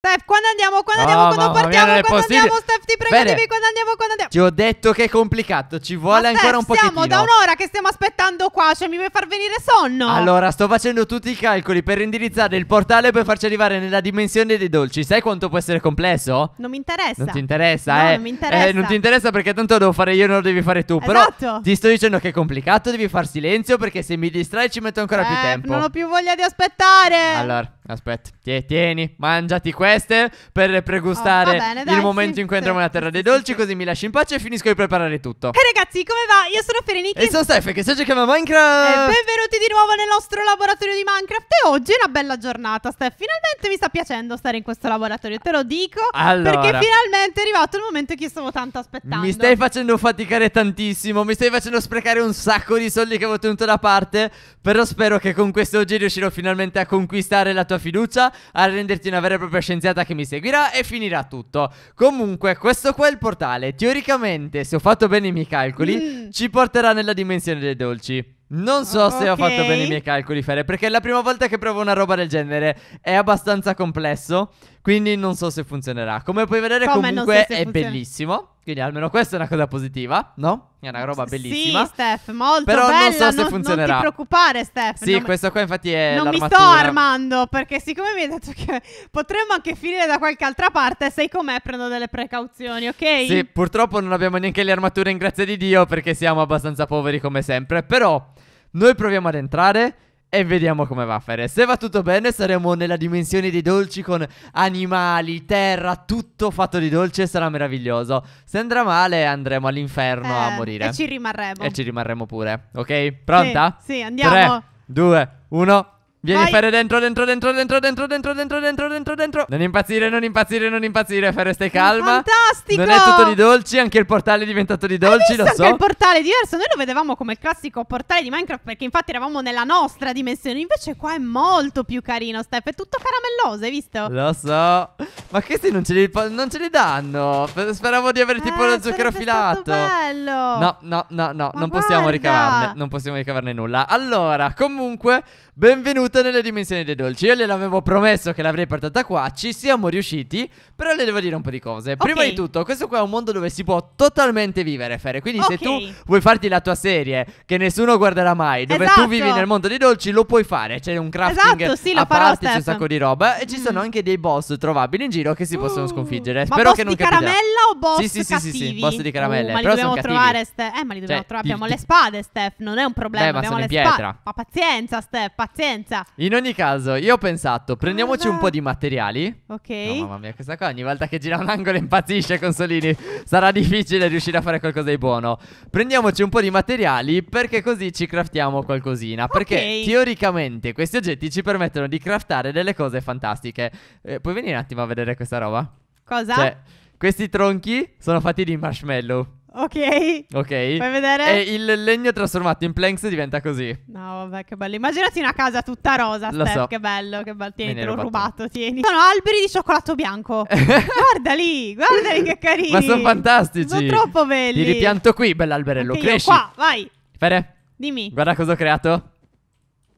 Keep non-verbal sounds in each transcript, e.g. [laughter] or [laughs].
Steph, quando andiamo? Quando andiamo? Oh, quando partiamo? Mia, quando andiamo, Steph? Ti prego, Bene. dimmi quando andiamo, quando andiamo. Ti ho detto che è complicato, ci vuole Ma ancora Steph, un po' di tempo. Siamo da un'ora che stiamo aspettando qua, cioè mi vuoi far venire sonno? Allora, sto facendo tutti i calcoli per indirizzare il portale per farci arrivare nella dimensione dei dolci. Sai quanto può essere complesso? Non mi interessa. Non ti interessa, no, eh? Non mi interessa. Eh, non ti interessa perché tanto lo devo fare io, non lo devi fare tu. Esatto. Però ti sto dicendo che è complicato, devi far silenzio perché se mi distrai ci metto ancora eh, più tempo. Non ho più voglia di aspettare. Allora. Aspetta, tieni, mangiati queste per pregustare oh, bene, dai, il momento sì, in cui andremo nella terra dei dolci. Così mi lasci in pace e finisco di preparare tutto. E eh, ragazzi, come va? Io sono Fereniki. E sono Steph, che si chiama Minecraft. E benvenuti di nuovo nel nostro laboratorio di Minecraft. E oggi è una bella giornata, Steph. Finalmente mi sta piacendo stare in questo laboratorio, te lo dico. Allora, perché finalmente è arrivato il momento che io stavo tanto aspettando. Mi stai facendo faticare tantissimo. Mi stai facendo sprecare un sacco di soldi che avevo tenuto da parte. Però spero che con questo oggi riuscirò finalmente a conquistare la tua fiducia a renderti una vera e propria scienziata che mi seguirà e finirà tutto. Comunque, questo qua è il portale. Teoricamente, se ho fatto bene i miei calcoli, mm. ci porterà nella dimensione dei dolci. Non so okay. se ho fatto bene i miei calcoli, Fere, perché è la prima volta che provo una roba del genere. È abbastanza complesso, quindi non so se funzionerà. Come puoi vedere, Come comunque so è funziona. bellissimo. Quindi almeno [laughs] questa è una cosa positiva, no? È una roba bellissima. Sì, Steph, molto Però bella. non so se funzionerà. Non ti preoccupare, Steph. Sì, questa qua infatti è Non mi sto armando, perché siccome mi hai detto che [laughs] potremmo anche finire da qualche altra parte, sei con me, prendo delle precauzioni, ok? Sì, purtroppo non abbiamo neanche le armature in grazia di Dio, perché siamo abbastanza poveri come sempre. Però noi proviamo ad entrare e vediamo come va a fare. Se va tutto bene saremo nella dimensione dei dolci con animali, terra, tutto fatto di dolce sarà meraviglioso Se andrà male andremo all'inferno eh, a morire E ci rimarremo E ci rimarremo pure, ok? Pronta? Sì, sì andiamo 3, 2, 1 Vieni, Vai. Fere, dentro, dentro, dentro, dentro, dentro, dentro, dentro, dentro, dentro, dentro. Non impazzire, non impazzire, non impazzire, Fere, stai calma. Fantastico! Non è tutto di dolci, anche il portale è diventato di dolci, lo so. anche il portale diverso. Noi lo vedevamo come il classico portale di Minecraft perché infatti eravamo nella nostra dimensione. Invece qua è molto più carino, Steph. È tutto caramelloso, hai visto? Lo so. Ma questi non ce li, non ce li danno. Speravo di avere eh, tipo lo eh, zucchero filato. bello. No, no, no, no, Ma non guarda. possiamo ricavarne, non possiamo ricavarne nulla. Allora, comunque, benvenuti benvenuta nelle dimensioni dei dolci Io gliel'avevo promesso che l'avrei portata qua Ci siamo riusciti Però le devo dire un po' di cose okay. Prima di tutto questo qua è un mondo dove si può totalmente vivere Fere Quindi okay. se tu vuoi farti la tua serie Che nessuno guarderà mai Dove esatto. tu vivi nel mondo dei dolci lo puoi fare C'è un crafting esatto, sì, a parte C'è un sacco di roba E ci mm. sono anche dei boss trovabili in giro Che si possono uh. sconfiggere Ma Spero boss che non di capirà. caramella o boss sì, sì, sì, Sì sì boss di caramelle. uh, Ma li dobbiamo trovare Steph Eh ma li dobbiamo cioè, trovare Abbiamo le spade Steph Non è un problema Beh, ma Abbiamo sono le spade Ma pazienza Steph pazienza sta. In ogni caso, io ho pensato, ah, prendiamoci Guarda. un po' di materiali. Ok. No, mamma mia, questa qua ogni volta che gira un angolo impazzisce Consolini. Sarà difficile riuscire a fare qualcosa di buono. Prendiamoci un po' di materiali perché così ci craftiamo qualcosina. Okay. Perché teoricamente questi oggetti ci permettono di craftare delle cose fantastiche. Eh, puoi venire un attimo a vedere questa roba? Cosa? Cioè, questi tronchi sono fatti di marshmallow. Ok. Ok. Fai vedere? E il legno trasformato in planks diventa così. No, vabbè, che bello. Immaginati una casa tutta rosa, Lo Steph. So. Che bello, che bello. Tieni, te l'ho rubato. tieni. Sono alberi di cioccolato bianco. guardali, [laughs] guardali che carini. Ma sono fantastici. Sono troppo belli. Li ripianto qui, bell'alberello. Okay, Cresci. qua, vai. Fere. Dimmi. Guarda cosa ho creato.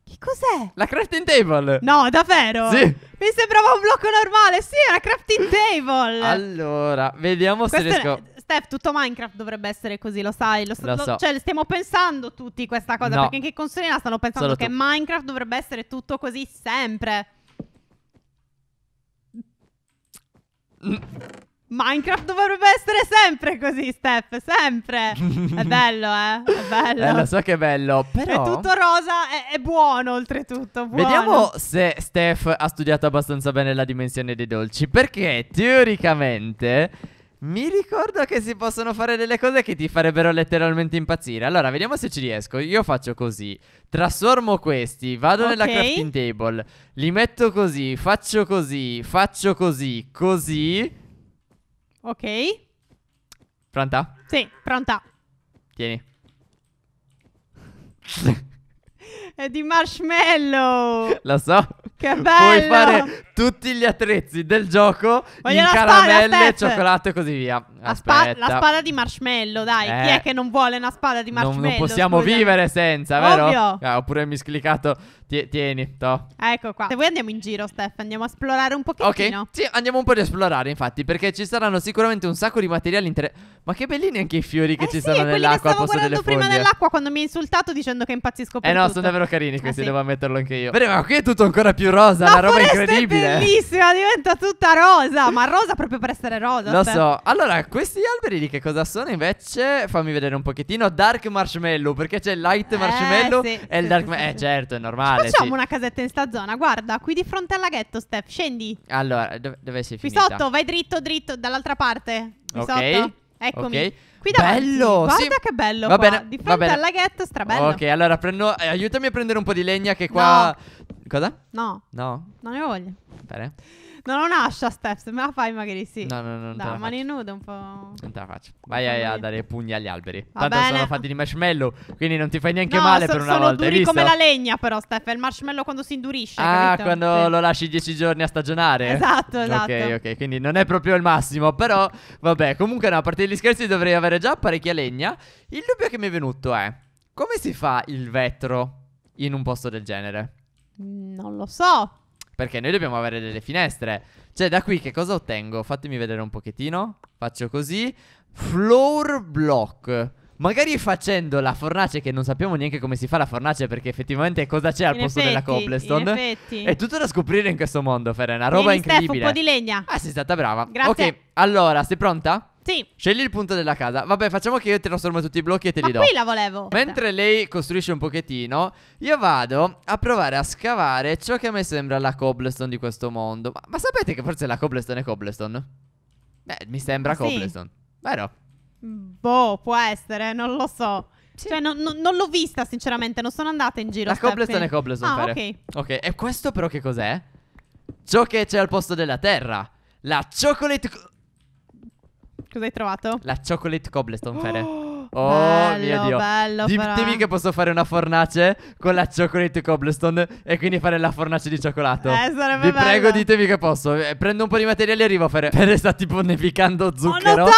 Che cos'è? La crafting table! No, davvero? Sì! Mi sembrava un blocco normale, sì, è una crafting table! Allora, vediamo Questo se riesco... Steph, tutto Minecraft dovrebbe essere così, lo sai. Lo, st- lo so. Cioè, stiamo pensando tutti questa cosa. No. Perché anche i consolina stanno pensando Solo che tu. Minecraft dovrebbe essere tutto così sempre. Minecraft dovrebbe essere sempre così, Steph, sempre. È bello, eh? È [laughs] bello. Eh, lo so che è bello, però... È tutto rosa, è, è buono oltretutto, buono. Vediamo se Steph ha studiato abbastanza bene la dimensione dei dolci, perché teoricamente... Mi ricordo che si possono fare delle cose che ti farebbero letteralmente impazzire. Allora, vediamo se ci riesco. Io faccio così. Trasformo questi, vado okay. nella crafting table, li metto così, faccio così, faccio così, così. Ok. Pronta? Sì, pronta. Tieni. [laughs] È di marshmallow. Lo so. Che bello. Puoi fare tutti gli attrezzi del gioco Voglio in caramelle, spada, cioccolato e così via. La, spa la, spada di marshmallow, dai. Eh. Chi è eh. che non vuole una spada di marshmallow? Non, non possiamo scusami. vivere senza, vero? Ovvio. Ah, oppure mi scliccato. Tieni, to. Ecco qua. Se vuoi andiamo in giro, Steph. Andiamo a esplorare un pochettino. Ok. Sì, andiamo un po' ad esplorare, infatti, perché ci saranno sicuramente un sacco di materiali interessanti. Ma che bellini anche i fiori che eh ci sì, sono nell'acqua. Stavo guardando prima nell'acqua quando mi hai insultato dicendo che impazzisco eh per Eh no, tutto. sono davvero carini ah, questi, ah, sì. devo ammetterlo anche io. Bene, ma qui è tutto ancora più rosa, la, la roba incredibile. È bellissima, diventa tutta rosa, ma rosa proprio per essere rosa. Lo cioè. so. Allora, questi alberi di che cosa sono invece? Fammi vedere un pochettino. Dark marshmallow, perché c'è il light eh, marshmallow sì, e il sì, dark marshmallow. Eh, certo, è normale. Ci facciamo una casetta in sta zona, guarda, qui di fronte al laghetto, Steph, scendi. Allora, dove, dove sei Qui finita? sotto, vai dritto, dritto, dall'altra parte. Qui ok. Sotto. Eccomi. Okay. Qui davanti. Bello, Guarda sì. che bello va qua. bene, Di fronte al laghetto, strabello. Ok, allora prendo, eh, aiutami a prendere un po' di legna che qua... No. Cosa? No. No. Non ne ho voglia. Bene. No, non lascia Steps, me la fai magari sì. No, no, no. Dai, mani nude un po'. Non te la faccio. Vai a, a dare pugni agli alberi. Va Tanto bene. sono fatti di marshmallow, quindi non ti fai neanche no, male so, per una sono volta. Sono duri come la legna però, Steph. È il marshmallow quando si indurisce. Ah, capito? quando sì. lo lasci 10 giorni a stagionare. Esatto, esatto. Ok, ok. Quindi non è proprio il massimo, però vabbè. Comunque no, a parte gli scherzi dovrei avere già parecchia legna. Il dubbio che mi è venuto è, come si fa il vetro in un posto del genere? Non lo so. Perché noi dobbiamo avere delle finestre. Cioè, da qui che cosa ottengo? Fatemi vedere un pochettino. Faccio così. Floor block. Magari facendo la fornace che non sappiamo neanche come si fa la fornace perché effettivamente cosa c'è al in posto effetti, della cobblestone. In effetti. È tutto da scoprire in questo mondo, Fer, è una roba Vieni incredibile. Steph, un po' di legna. Ah, sei stata brava. Grazie. Ok, allora, sei pronta? Sì. Scegli il punto della casa. Vabbè, facciamo che io trasformo tutti i blocchi e te Ma li do. qui la volevo. Mentre lei costruisce un pochettino, io vado a provare a scavare ciò che a me sembra la cobblestone di questo mondo. Ma, ma sapete che forse la cobblestone è cobblestone? Beh, mi sembra ah, cobblestone. Vero? Boh, può essere, non lo so. Sì. Cioè, no, no, non l'ho vista, sinceramente, non sono andata in giro. La cobblestone è cobblestone, ah, fare. ok. Ok, e questo però che cos'è? Ciò che c'è al posto della terra. La chocolate... Cos'hai trovato? La chocolate cobblestone, Fede. Oh! Oh bello, mio Dio. bello. Dim- dimmi che posso fare una fornace con la cioccolate cobblestone e quindi fare la fornace di cioccolato. Eh, sarebbe Vi bello. prego, ditemi che posso. Eh, prendo un po' di materiale e arrivo a fare. [laughs] Perché sta tipo nevicando zucchero. Ho notato!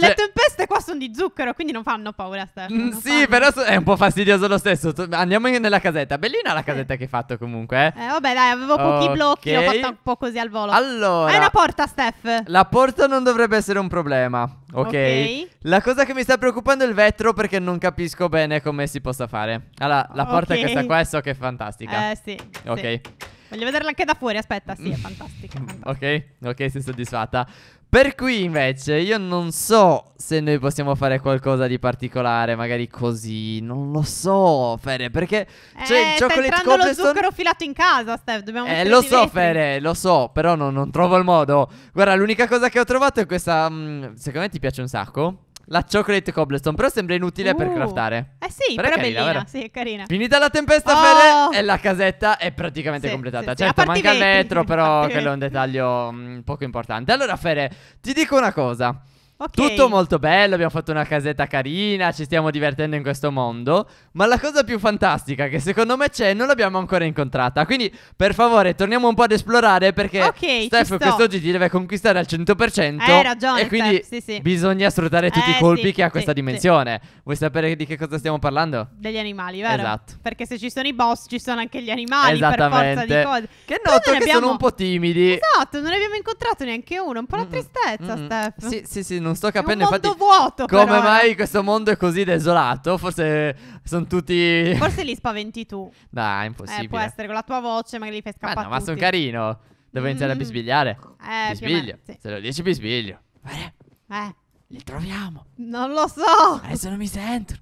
Cioè... Le tempeste qua sono di zucchero, quindi non fanno paura. Stefano, mm, sì, fanno. però so- è un po' fastidioso lo stesso. Andiamo nella casetta. Bellina la casetta eh. che hai fatto comunque. Eh, eh vabbè, dai, avevo pochi okay. blocchi. L'ho fatta un po' così al volo. Allora. Hai una porta, Steph. La porta non dovrebbe essere un problema okay? ok? La cosa che mi sta preoccupando è il vetro perché non capisco bene come si possa fare. Allora, la porta okay. questa qua è so che è fantastica. Eh sì. Ok. Sì. Voglio vederla anche da fuori, aspetta, sì, è fantastica. Ok, ok, sei soddisfatta. Per cui invece io non so se noi possiamo fare qualcosa di particolare, magari così, non lo so, Fere, perché eh, c'è il chocolate Cobblestone. lo zucchero filato in casa, Steph, dobbiamo Eh, lo so, vetri. Fere, lo so, però no, non trovo il modo. Guarda, l'unica cosa che ho trovato è questa, mh, mm, secondo me ti piace un sacco la chocolate cobblestone. Però sembra inutile uh, per craftare. Eh sì, però, però è carina, bellina. Sì, è carina. Finita la tempesta, oh. Fede, e la casetta è praticamente sì, completata. Sì, certo, manca il vetro, però quello è un dettaglio mh, mm, poco importante. Allora, Fede, ti dico una cosa. Okay. Tutto molto bello, abbiamo fatto una casetta carina, ci stiamo divertendo in questo mondo, ma la cosa più fantastica che secondo me c'è non l'abbiamo ancora incontrata. Quindi, per favore, torniamo un po' ad esplorare perché okay, Steph quest'oggi ti deve conquistare al 100%. Hai ragione, e quindi sì, sì. bisogna sfruttare tutti eh, i colpi sì, che ha questa dimensione. Vuoi sapere di che cosa stiamo parlando? Degli animali, vero? Esatto. Perché se ci sono i boss, ci sono anche gli animali Esattamente. per forza di cose. Che noto che abbiamo... sono un po' timidi. Esatto, non ne abbiamo incontrato neanche uno, un po' la mm -mm. tristezza, mm Steph. Sì, sì, sì, non sto capendo. È un mondo infatti, vuoto. Come però, eh. mai eh. questo mondo è così desolato? Forse sono tutti. Forse li spaventi tu. [laughs] Dai, è impossibile. Eh, può essere con la tua voce, magari li fai scappare. Ma, no, ma sono carino. Devo mm. iniziare a mm. bisbigliare. Eh, bisbiglio. Sì. Se lo dici, bisbiglio. Eh. eh. Li troviamo. Non lo so. Adesso non mi sento.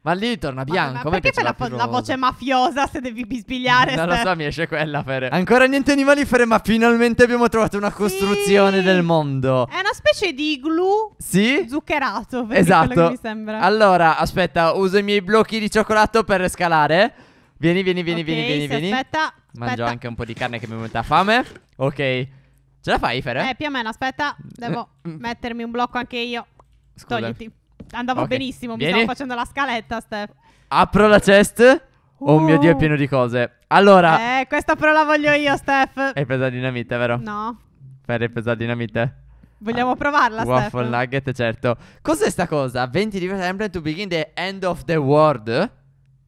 Ma lì torna bianco. Ma, ma perché fai la, po- la, voce mafiosa se devi bisbigliare? Non ste... lo so, mi esce quella per. Ancora niente animalifere, ma finalmente abbiamo trovato una costruzione sì. del mondo. È una specie di igloo sì? zuccherato. Esatto. mi sembra. Allora, aspetta, uso i miei blocchi di cioccolato per scalare. Vieni, vieni, vieni, okay, vieni, vieni. Aspetta. aspetta. Mangio anche un po' di carne che mi mette a fame. Ok. Ce la fai, Fere? Eh, più o meno, aspetta. Devo [laughs] mettermi un blocco anche io. Scusa. Togliti andavo okay. benissimo, Vieni. mi stavo facendo la scaletta, Steph. Apro la chest. Oh uh. mio Dio, è uh. pieno di cose. Allora... Eh, questa però la voglio io, Steph. Hai preso la dinamite, vero? No. Per peso la dinamite? Vogliamo ah, provarla, Waffle nugget, certo. Cos'è sta cosa? 20 di settembre to begin the end of the world?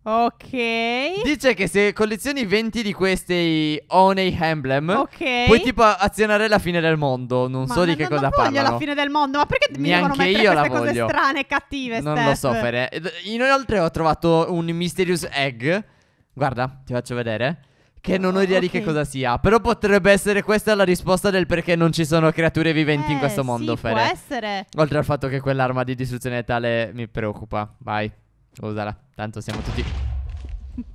Ok. Dice che se collezioni 20 di questi Oney Emblem, okay. puoi tipo azionare la fine del mondo. Non ma so di che cosa parlo. Ma Non voglio la fine del mondo, ma perché Neanche mi devono mettere queste cose strane e cattive, Non Steph? lo so, Fere. Inoltre ho trovato un Mysterious Egg. Guarda, ti faccio vedere. Che non ho idea okay. di che cosa sia. Però potrebbe essere questa la risposta del perché non ci sono creature viventi eh, in questo mondo, sì, Fere. Può essere. Oltre al fatto che quell'arma di distruzione tale mi preoccupa. Vai. Usala, tanto siamo tutti...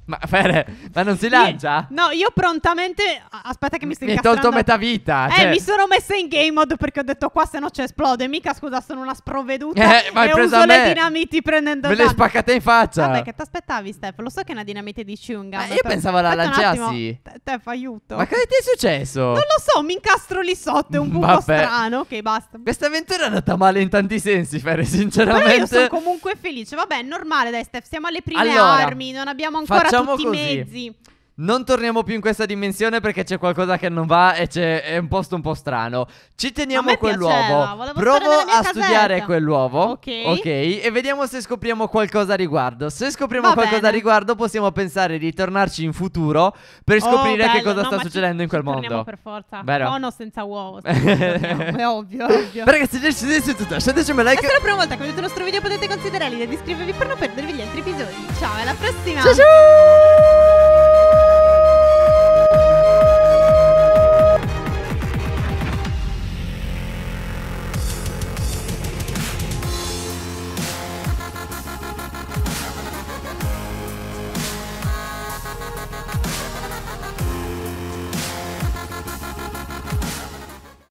Ma, Fere, ma non si lancia? No, io prontamente. Aspetta, che mi stai incastrando. Mi hai tolto metà vita. Eh, cioè... Eh, mi sono messa in game mode perché ho detto qua se no ci esplode. Mica, scusa, sono una sprovveduta. Eh, ma e uso le dinamiti prendendo. Me le spaccate in faccia. Vabbè, che ti aspettavi, Steph? Lo so che è una dinamite di Chunga. Ma io però... pensavo la lanciassi. Steph, aiuto. Ma cosa ti è successo? Non lo so, mi incastro lì sotto. È un buco Vabbè. strano. Ok, basta. Questa avventura è andata male in tanti sensi, Fere, sinceramente. Però io sono comunque felice. Vabbè, è normale, dai, Steph. Siamo alle prime allora, armi. Non abbiamo ancora Siamo tutti così. mezzi Non torniamo più in questa dimensione perché c'è qualcosa che non va e c'è, è un posto un po' strano. Ci teniamo quell'uovo. Provo a studiare quell'uovo. Okay. ok. E vediamo se scopriamo qualcosa a riguardo. Se scopriamo va qualcosa bene. a riguardo, possiamo pensare di tornarci in futuro per oh, scoprire oh, che cosa no, sta succedendo ci, in quel ci mondo. per forza. Vero? No, no, senza uovo. Senza [laughs] uovo. è ovvio, ovvio. Ragazzi, decidete tutto. Scendetemi un like. Se la prima volta che vedete il nostro video potete considerare di iscrivervi per non perdervi gli altri episodi. Ciao, alla prossima. Ciao ciao.